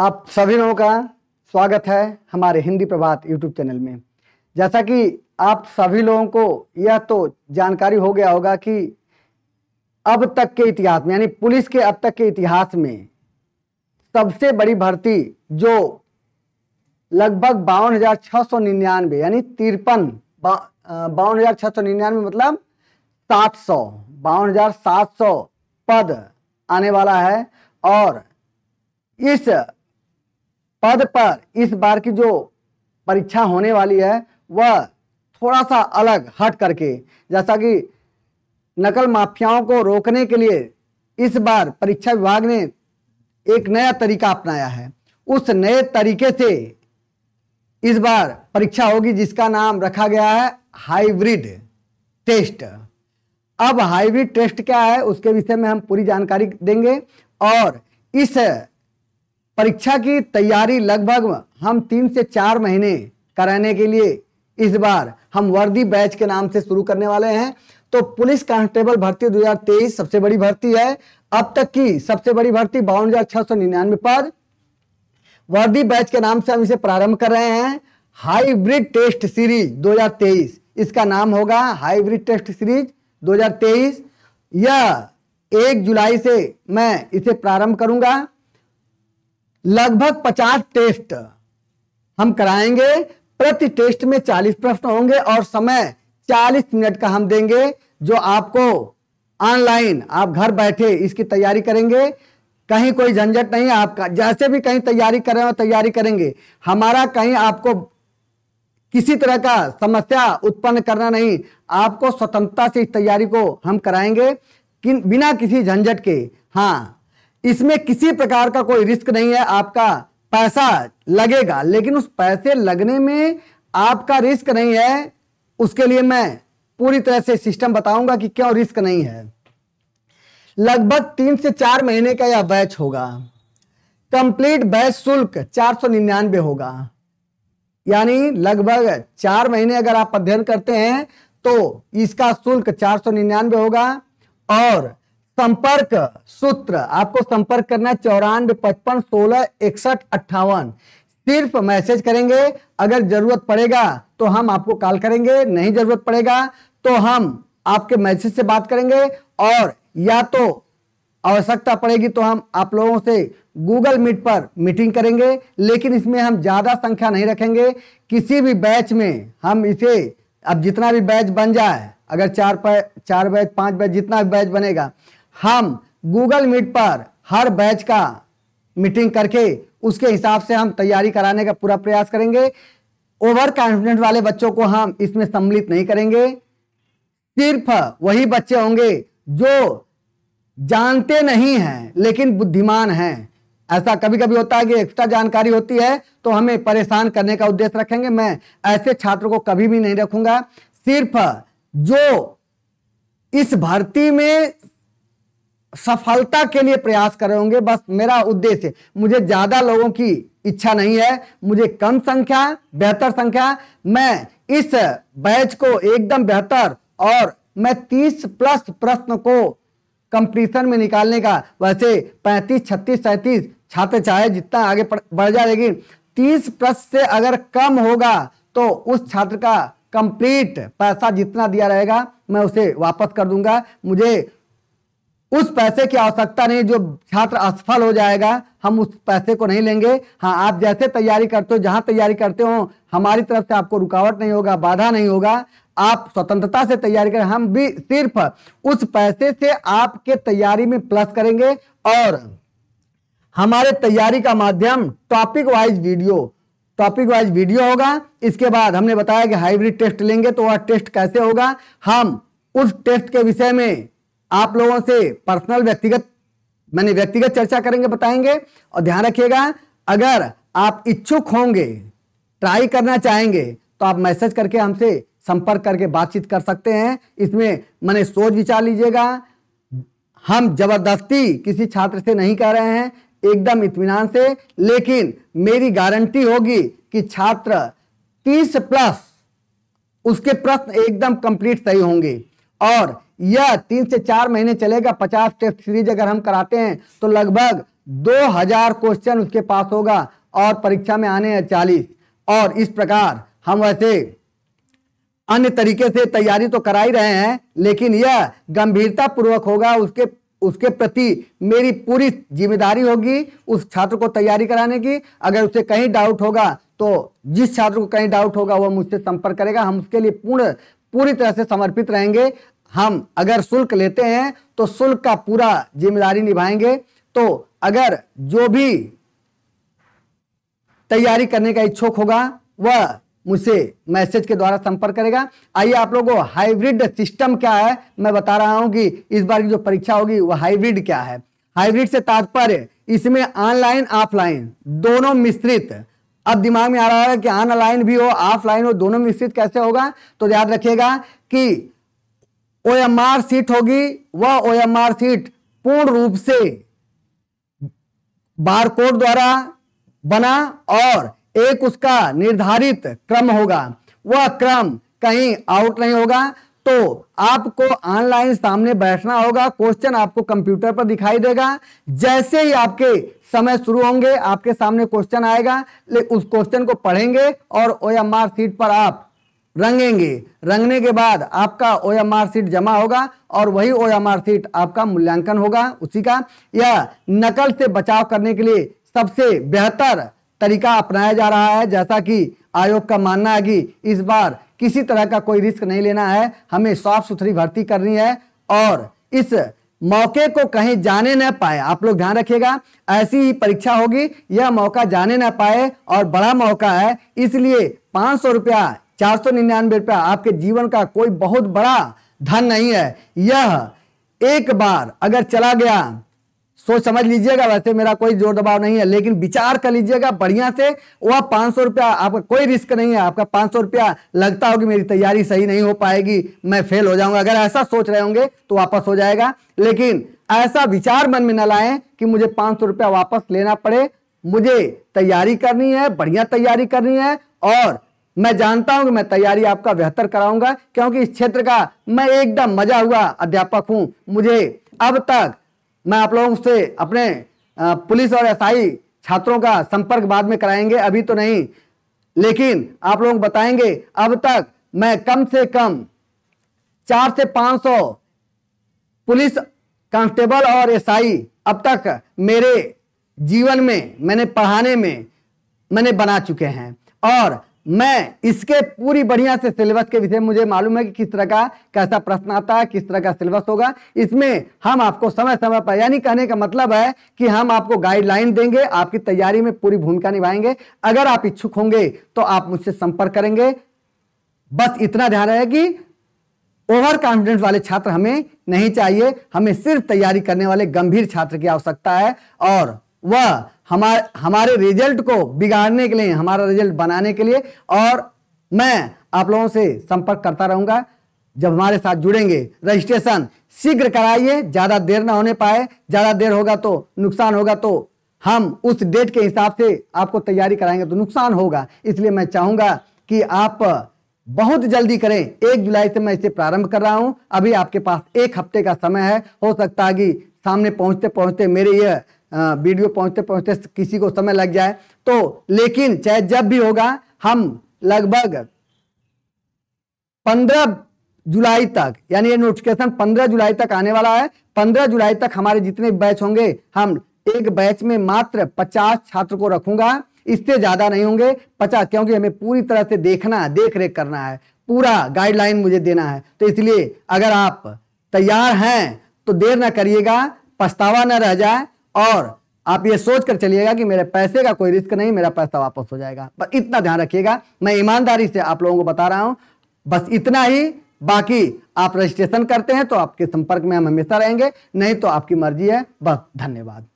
आप सभी लोगों का स्वागत है हमारे हिंदी प्रभात यूट्यूब चैनल में जैसा कि आप सभी लोगों को यह तो जानकारी हो गया होगा कि अब तक के इतिहास में यानी पुलिस के अब तक के इतिहास में सबसे बड़ी भर्ती जो लगभग बावन हजार छह सौ निन्यानवे यानी तिरपन बावन हजार छह सौ निन्यानवे मतलब सात सौ बावन हजार सात सौ पद आने वाला है और इस पद पर इस बार की जो परीक्षा होने वाली है वह थोड़ा सा अलग हट करके जैसा कि नकल माफियाओं को रोकने के लिए इस बार परीक्षा विभाग ने एक नया तरीका अपनाया है उस नए तरीके से इस बार परीक्षा होगी जिसका नाम रखा गया है हाइब्रिड टेस्ट अब हाइब्रिड टेस्ट क्या है उसके विषय में हम पूरी जानकारी देंगे और इस परीक्षा की तैयारी लगभग हम तीन से चार महीने कराने के लिए इस बार हम वर्दी बैच के नाम से शुरू करने वाले हैं तो पुलिस कांस्टेबल भर्ती 2023 सबसे बड़ी भर्ती है अब तक की सबसे बड़ी भर्ती बावन हजार छह सौ निन्यानवे पद वर्दी बैच के नाम से हम इसे प्रारंभ कर रहे हैं हाइब्रिड टेस्ट सीरीज 2023 इसका नाम होगा हाइब्रिड टेस्ट सीरीज 2023 यह एक जुलाई से मैं इसे प्रारंभ करूंगा लगभग पचास टेस्ट हम कराएंगे प्रति टेस्ट में चालीस प्रश्न होंगे और समय चालीस मिनट का हम देंगे जो आपको ऑनलाइन आप घर बैठे इसकी तैयारी करेंगे कहीं कोई झंझट नहीं आपका जैसे भी कहीं तैयारी कर रहे हो तैयारी करेंगे हमारा कहीं आपको किसी तरह का समस्या उत्पन्न करना नहीं आपको स्वतंत्रता से इस तैयारी को हम कराएंगे किन बिना किसी झंझट के हाँ इसमें किसी प्रकार का कोई रिस्क नहीं है आपका पैसा लगेगा लेकिन उस पैसे लगने में आपका रिस्क नहीं है उसके लिए मैं पूरी तरह से सिस्टम बताऊंगा कि क्यों रिस्क नहीं है लगभग तीन से चार महीने का यह बैच होगा कंप्लीट बैच शुल्क चार सौ निन्यानवे होगा यानी लगभग चार महीने अगर आप अध्ययन करते हैं तो इसका शुल्क चार सौ निन्यानवे होगा और संपर्क सूत्र आपको संपर्क करना है चौरानवे पचपन सोलह इकसठ अट्ठावन सिर्फ मैसेज करेंगे अगर जरूरत पड़ेगा तो हम आपको कॉल करेंगे नहीं जरूरत पड़ेगा तो हम आपके मैसेज से बात करेंगे और या तो आवश्यकता पड़ेगी तो हम आप लोगों से गूगल मीट पर मीटिंग करेंगे लेकिन इसमें हम ज़्यादा संख्या नहीं रखेंगे किसी भी बैच में हम इसे अब जितना भी बैच बन जाए अगर चार पै चार बैच पांच बैच जितना भी बैच बनेगा हम गूगल मीट पर हर बैच का मीटिंग करके उसके हिसाब से हम तैयारी कराने का पूरा प्रयास करेंगे ओवर कॉन्फिडेंट वाले बच्चों को हम इसमें सम्मिलित नहीं करेंगे सिर्फ वही बच्चे होंगे जो जानते नहीं हैं लेकिन बुद्धिमान हैं ऐसा कभी कभी होता है कि एक्स्ट्रा जानकारी होती है तो हमें परेशान करने का उद्देश्य रखेंगे मैं ऐसे छात्रों को कभी भी नहीं रखूंगा सिर्फ जो इस भर्ती में सफलता के लिए प्रयास कर रहे होंगे बस मेरा उद्देश्य मुझे ज़्यादा लोगों की इच्छा नहीं है मुझे कम संख्या बेहतर संख्या मैं इस बैच को एकदम बेहतर और मैं 30 प्लस प्रश्न को कंपटीशन में निकालने का वैसे 35, 36, सैतीस छात्र चाहे जितना आगे बढ़ जाए लेकिन तीस प्रश्न से अगर कम होगा तो उस छात्र का कंप्लीट पैसा जितना दिया रहेगा मैं उसे वापस कर दूंगा मुझे उस पैसे की आवश्यकता नहीं जो छात्र असफल हो जाएगा हम उस पैसे को नहीं लेंगे हाँ आप जैसे तैयारी करते हो जहां तैयारी करते हो हमारी तरफ से आपको रुकावट नहीं होगा बाधा नहीं होगा आप स्वतंत्रता से तैयारी करें हम भी सिर्फ उस पैसे से आपके तैयारी में प्लस करेंगे और हमारे तैयारी का माध्यम topic wise video topic wise video होगा इसके बाद हमने बताया कि हाइब्रिड टेस्ट लेंगे तो वह टेस्ट कैसे होगा हम उस टेस्ट के विषय में आप लोगों से पर्सनल व्यक्तिगत मैंने व्यक्तिगत चर्चा करेंगे बताएंगे और ध्यान रखिएगा अगर आप इच्छुक होंगे ट्राई करना चाहेंगे तो आप मैसेज करके हमसे संपर्क करके बातचीत कर सकते हैं इसमें मैंने सोच विचार लीजिएगा हम जबरदस्ती किसी छात्र से नहीं कह रहे हैं एकदम इतमान से लेकिन मेरी गारंटी होगी कि छात्र तीस प्लस उसके प्रश्न एकदम कंप्लीट सही होंगे और यह तीन से चार महीने चलेगा पचास टेस्ट सीरीज अगर हम कराते हैं तो लगभग दो हजार क्वेश्चन उसके पास होगा और परीक्षा में आने हैं चालीस और इस प्रकार हम वैसे अन्य तरीके से तैयारी तो करा ही रहे हैं लेकिन यह गंभीरता पूर्वक होगा उसके उसके प्रति मेरी पूरी जिम्मेदारी होगी उस छात्र को तैयारी कराने की अगर उसे कहीं डाउट होगा तो जिस छात्र को कहीं डाउट होगा वह मुझसे संपर्क करेगा हम उसके लिए पूर्ण पूरी तरह से समर्पित रहेंगे हम अगर शुल्क लेते हैं तो शुल्क का पूरा जिम्मेदारी निभाएंगे तो अगर जो भी तैयारी करने का इच्छुक होगा वह मुझसे मैसेज के द्वारा संपर्क करेगा आइए आप लोगों हाइब्रिड सिस्टम क्या है मैं बता रहा हूं कि इस बार की जो परीक्षा होगी वह हाइब्रिड क्या है हाइब्रिड से तात्पर्य इसमें ऑनलाइन ऑफलाइन दोनों मिश्रित अब दिमाग में आ रहा है कि ऑनलाइन भी हो ऑफलाइन हो दोनों मिश्रित कैसे होगा तो याद रखिएगा कि ओ एम आर सीट होगी वह ओ एम आर सीट पूर्ण रूप से बारकोड द्वारा बना और एक उसका निर्धारित क्रम होगा वह क्रम कहीं आउट नहीं होगा तो आपको ऑनलाइन सामने बैठना होगा क्वेश्चन आपको कंप्यूटर पर दिखाई देगा जैसे ही आपके समय शुरू होंगे आपके सामने क्वेश्चन आएगा उस क्वेश्चन को पढ़ेंगे और ओ एम आर सीट पर आप रंगेंगे रंगने के बाद आपका ओ एम आर सीट जमा होगा और वही ओ एम आर सीट आपका मूल्यांकन होगा उसी का या नकल से बचाव करने के लिए सबसे बेहतर तरीका अपनाया जा रहा है जैसा कि आयोग का मानना है कि इस बार किसी तरह का कोई रिस्क नहीं लेना है हमें साफ सुथरी भर्ती करनी है और इस मौके को कहीं जाने न पाए आप लोग ध्यान रखिएगा ऐसी ही परीक्षा होगी यह मौका जाने न पाए और बड़ा मौका है इसलिए पांच सौ रुपया चार सौ निन्यानवे रुपया आपके जीवन का कोई बहुत बड़ा धन नहीं है यह एक बार अगर चला गया सोच समझ लीजिएगा वैसे मेरा कोई जोर दबाव नहीं है लेकिन विचार कर लीजिएगा बढ़िया से वह पाँच सौ रुपया आपका कोई रिस्क नहीं है आपका पाँच सौ रुपया लगता हो कि मेरी तैयारी सही नहीं हो पाएगी मैं फेल हो जाऊंगा अगर ऐसा सोच रहे होंगे तो वापस हो जाएगा लेकिन ऐसा विचार मन में न लाए कि मुझे पाँच सौ रुपया वापस लेना पड़े मुझे तैयारी करनी है बढ़िया तैयारी करनी है और मैं जानता हूं कि मैं तैयारी आपका बेहतर कराऊंगा क्योंकि इस क्षेत्र का मैं एकदम मजा हुआ अध्यापक हूं मुझे अब तक मैं आप लोगों से अपने पुलिस और एसआई छात्रों का संपर्क बाद में कराएंगे अभी तो नहीं लेकिन आप लोग बताएंगे अब तक मैं कम से कम चार से पाँच सौ पुलिस कांस्टेबल और एसआई अब तक मेरे जीवन में मैंने पढ़ाने में मैंने बना चुके हैं और मैं इसके पूरी बढ़िया से सिलेबस के विषय में मुझे मालूम है कि किस तरह का कैसा प्रश्न आता है किस तरह का सिलेबस होगा इसमें हम आपको समय समय पर यानी कहने का मतलब है कि हम आपको गाइडलाइन देंगे आपकी तैयारी में पूरी भूमिका निभाएंगे अगर आप इच्छुक होंगे तो आप मुझसे संपर्क करेंगे बस इतना ध्यान रहे कि ओवर कॉन्फिडेंस वाले छात्र हमें नहीं चाहिए हमें सिर्फ तैयारी करने वाले गंभीर छात्र की आवश्यकता है और वह हमारे हमारे रिजल्ट को बिगाड़ने के लिए हमारा रिजल्ट बनाने के लिए और मैं आप लोगों से संपर्क करता रहूंगा जब हमारे साथ जुड़ेंगे रजिस्ट्रेशन शीघ्र कराइए ज़्यादा देर ना होने पाए ज़्यादा देर होगा तो नुकसान होगा तो हम उस डेट के हिसाब से आपको तैयारी कराएंगे तो नुकसान होगा इसलिए मैं चाहूंगा कि आप बहुत जल्दी करें एक जुलाई से मैं इसे प्रारंभ कर रहा हूं अभी आपके पास एक हफ्ते का समय है हो सकता है कि सामने पहुंचते पहुंचते मेरे यह वीडियो पहुंचते पहुंचते किसी को समय लग जाए तो लेकिन चाहे जब भी होगा हम लगभग पंद्रह जुलाई तक यानी ये नोटिफिकेशन पंद्रह जुलाई तक आने वाला है पंद्रह जुलाई तक हमारे जितने बैच होंगे हम एक बैच में मात्र पचास छात्र को रखूंगा इससे ज्यादा नहीं होंगे पचास क्योंकि हमें पूरी तरह से देखना है देख रेख करना है पूरा गाइडलाइन मुझे देना है तो इसलिए अगर आप तैयार हैं तो देर ना करिएगा पछतावा ना रह जाए और आप ये सोच कर चलिएगा कि मेरे पैसे का कोई रिस्क नहीं मेरा पैसा वापस हो जाएगा पर इतना ध्यान रखिएगा मैं ईमानदारी से आप लोगों को बता रहा हूं बस इतना ही बाकी आप रजिस्ट्रेशन करते हैं तो आपके संपर्क में हम हमेशा रहेंगे नहीं तो आपकी मर्जी है बस धन्यवाद